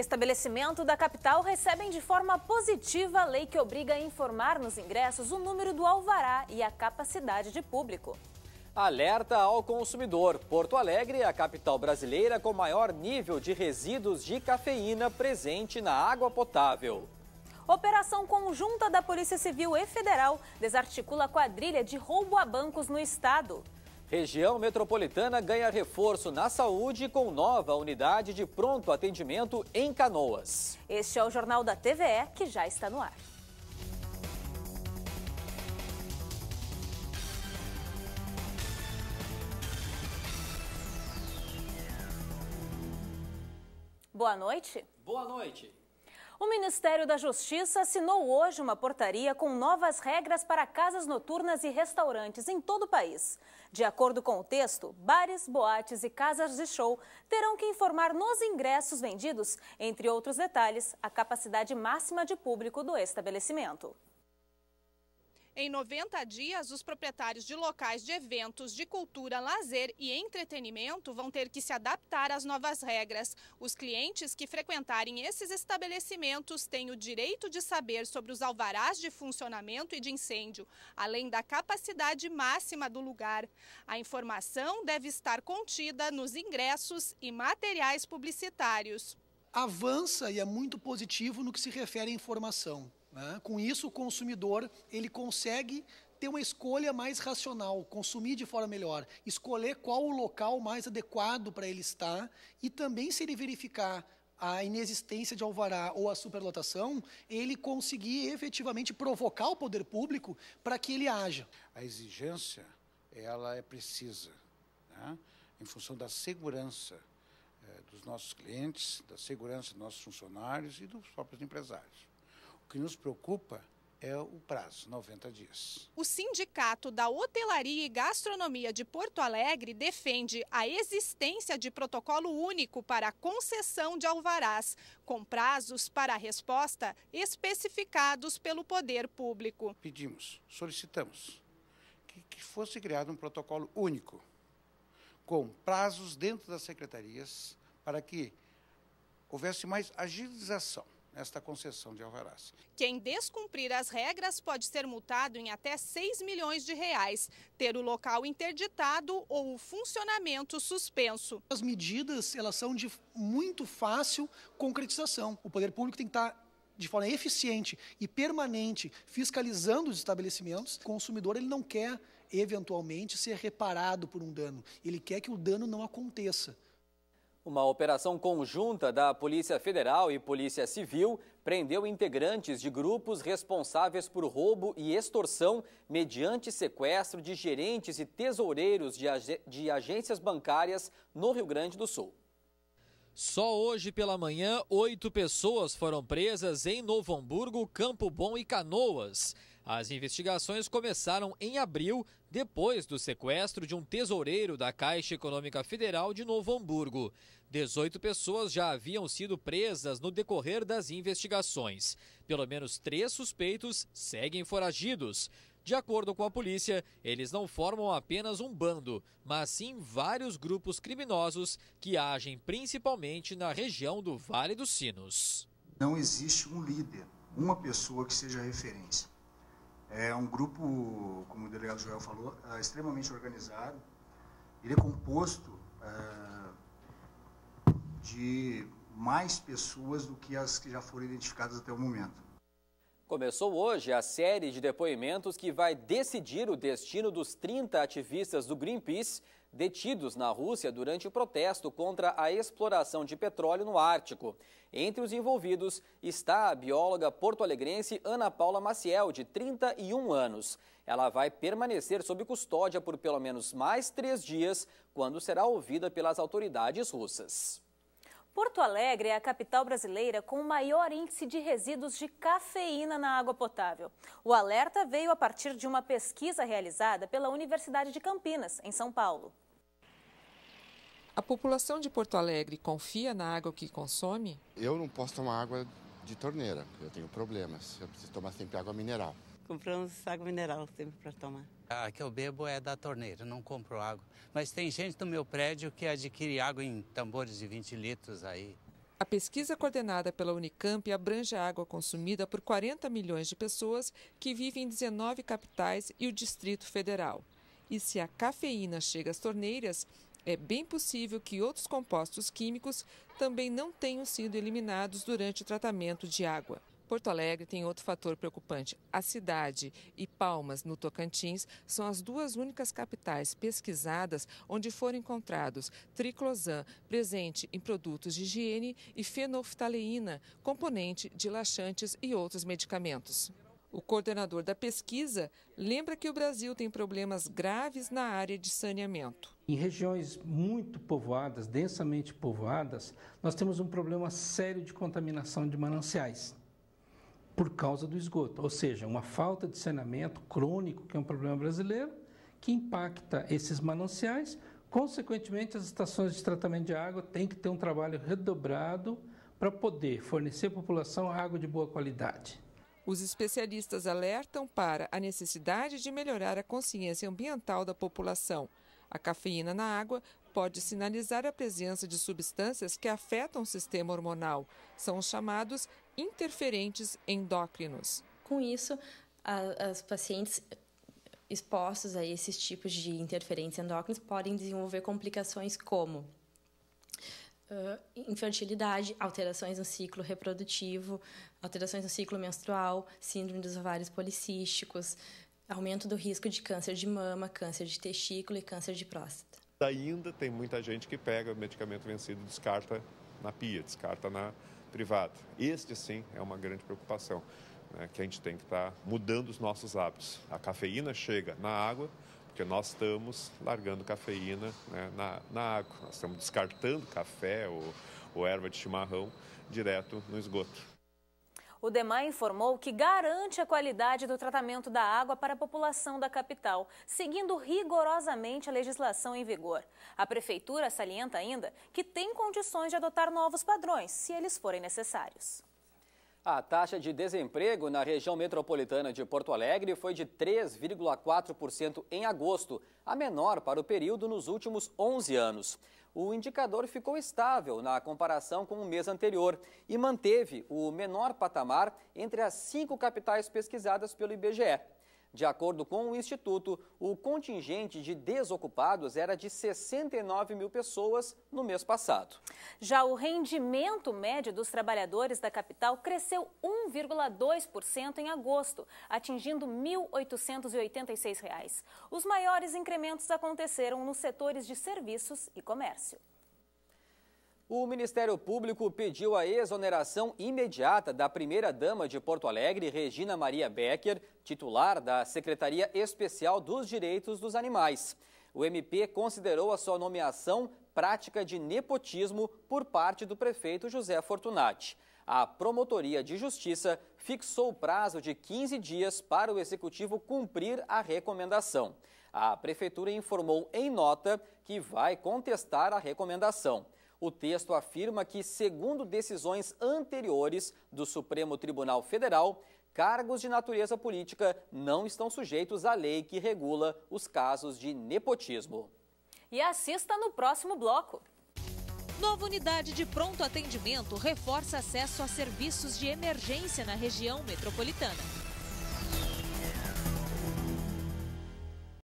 Estabelecimento da capital recebem de forma positiva a lei que obriga a informar nos ingressos o número do alvará e a capacidade de público. Alerta ao consumidor. Porto Alegre é a capital brasileira com maior nível de resíduos de cafeína presente na água potável. Operação conjunta da Polícia Civil e Federal desarticula quadrilha de roubo a bancos no estado. Região metropolitana ganha reforço na saúde com nova unidade de pronto atendimento em Canoas. Este é o Jornal da TVE que já está no ar. Boa noite. Boa noite. O Ministério da Justiça assinou hoje uma portaria com novas regras para casas noturnas e restaurantes em todo o país. De acordo com o texto, bares, boates e casas de show terão que informar nos ingressos vendidos, entre outros detalhes, a capacidade máxima de público do estabelecimento. Em 90 dias, os proprietários de locais de eventos de cultura, lazer e entretenimento vão ter que se adaptar às novas regras. Os clientes que frequentarem esses estabelecimentos têm o direito de saber sobre os alvarás de funcionamento e de incêndio, além da capacidade máxima do lugar. A informação deve estar contida nos ingressos e materiais publicitários. Avança e é muito positivo no que se refere à informação né? Com isso, o consumidor ele consegue ter uma escolha mais racional, consumir de forma melhor, escolher qual o local mais adequado para ele estar e também se ele verificar a inexistência de alvará ou a superlotação, ele conseguir efetivamente provocar o poder público para que ele haja. A exigência, ela é precisa, né? em função da segurança eh, dos nossos clientes, da segurança dos nossos funcionários e dos próprios empresários que nos preocupa é o prazo, 90 dias. O Sindicato da Hotelaria e Gastronomia de Porto Alegre defende a existência de protocolo único para a concessão de alvarás, com prazos para a resposta especificados pelo poder público. Pedimos, solicitamos que, que fosse criado um protocolo único, com prazos dentro das secretarias, para que houvesse mais agilização nesta concessão de alvarás. Quem descumprir as regras pode ser multado em até 6 milhões de reais, ter o local interditado ou o funcionamento suspenso. As medidas, elas são de muito fácil concretização. O poder público tem que estar de forma eficiente e permanente fiscalizando os estabelecimentos. O consumidor ele não quer eventualmente ser reparado por um dano, ele quer que o dano não aconteça. Uma operação conjunta da Polícia Federal e Polícia Civil prendeu integrantes de grupos responsáveis por roubo e extorsão mediante sequestro de gerentes e tesoureiros de, ag de agências bancárias no Rio Grande do Sul. Só hoje pela manhã, oito pessoas foram presas em Novo Hamburgo, Campo Bom e Canoas. As investigações começaram em abril, depois do sequestro de um tesoureiro da Caixa Econômica Federal de Novo Hamburgo. 18 pessoas já haviam sido presas no decorrer das investigações. Pelo menos três suspeitos seguem foragidos. De acordo com a polícia, eles não formam apenas um bando, mas sim vários grupos criminosos que agem principalmente na região do Vale dos Sinos. Não existe um líder, uma pessoa que seja referência. É um grupo, como o delegado Joel falou, é extremamente organizado. Ele é composto é, de mais pessoas do que as que já foram identificadas até o momento. Começou hoje a série de depoimentos que vai decidir o destino dos 30 ativistas do Greenpeace detidos na Rússia durante o protesto contra a exploração de petróleo no Ártico. Entre os envolvidos está a bióloga porto-alegrense Ana Paula Maciel, de 31 anos. Ela vai permanecer sob custódia por pelo menos mais três dias, quando será ouvida pelas autoridades russas. Porto Alegre é a capital brasileira com o maior índice de resíduos de cafeína na água potável. O alerta veio a partir de uma pesquisa realizada pela Universidade de Campinas, em São Paulo. A população de Porto Alegre confia na água que consome? Eu não posso tomar água de torneira, eu tenho problemas. Eu preciso tomar sempre água mineral compramos água mineral sempre para tomar. A ah, que eu bebo é da torneira, não compro água. Mas tem gente do meu prédio que adquire água em tambores de 20 litros aí. A pesquisa coordenada pela Unicamp abrange a água consumida por 40 milhões de pessoas que vivem em 19 capitais e o Distrito Federal. E se a cafeína chega às torneiras, é bem possível que outros compostos químicos também não tenham sido eliminados durante o tratamento de água. Porto Alegre tem outro fator preocupante. A cidade e Palmas, no Tocantins, são as duas únicas capitais pesquisadas onde foram encontrados triclosan, presente em produtos de higiene, e fenoftaleína, componente de laxantes e outros medicamentos. O coordenador da pesquisa lembra que o Brasil tem problemas graves na área de saneamento. Em regiões muito povoadas, densamente povoadas, nós temos um problema sério de contaminação de mananciais por causa do esgoto, ou seja, uma falta de saneamento crônico, que é um problema brasileiro, que impacta esses mananciais. Consequentemente, as estações de tratamento de água têm que ter um trabalho redobrado para poder fornecer à população água de boa qualidade. Os especialistas alertam para a necessidade de melhorar a consciência ambiental da população. A cafeína na água pode sinalizar a presença de substâncias que afetam o sistema hormonal. São os chamados interferentes endócrinos. Com isso, as pacientes expostos a esses tipos de interferência endócrinas podem desenvolver complicações como uh, infertilidade, alterações no ciclo reprodutivo, alterações no ciclo menstrual, síndrome dos ovários policísticos, aumento do risco de câncer de mama, câncer de testículo e câncer de próstata. Ainda tem muita gente que pega o medicamento vencido e descarta na pia, descarta na privada. Este, sim, é uma grande preocupação, né, que a gente tem que estar tá mudando os nossos hábitos. A cafeína chega na água, porque nós estamos largando cafeína né, na, na, água, nós estamos descartando café ou, ou erva de chimarrão direto no esgoto. O DEMAI informou que garante a qualidade do tratamento da água para a população da capital, seguindo rigorosamente a legislação em vigor. A Prefeitura salienta ainda que tem condições de adotar novos padrões, se eles forem necessários. A taxa de desemprego na região metropolitana de Porto Alegre foi de 3,4% em agosto, a menor para o período nos últimos 11 anos o indicador ficou estável na comparação com o mês anterior e manteve o menor patamar entre as cinco capitais pesquisadas pelo IBGE. De acordo com o Instituto, o contingente de desocupados era de 69 mil pessoas no mês passado. Já o rendimento médio dos trabalhadores da capital cresceu 1,2% em agosto, atingindo R$ 1.886. Os maiores incrementos aconteceram nos setores de serviços e comércio. O Ministério Público pediu a exoneração imediata da primeira-dama de Porto Alegre, Regina Maria Becker, titular da Secretaria Especial dos Direitos dos Animais. O MP considerou a sua nomeação prática de nepotismo por parte do prefeito José Fortunati. A Promotoria de Justiça fixou o prazo de 15 dias para o executivo cumprir a recomendação. A prefeitura informou em nota que vai contestar a recomendação. O texto afirma que, segundo decisões anteriores do Supremo Tribunal Federal, cargos de natureza política não estão sujeitos à lei que regula os casos de nepotismo. E assista no próximo bloco. Nova unidade de pronto atendimento reforça acesso a serviços de emergência na região metropolitana.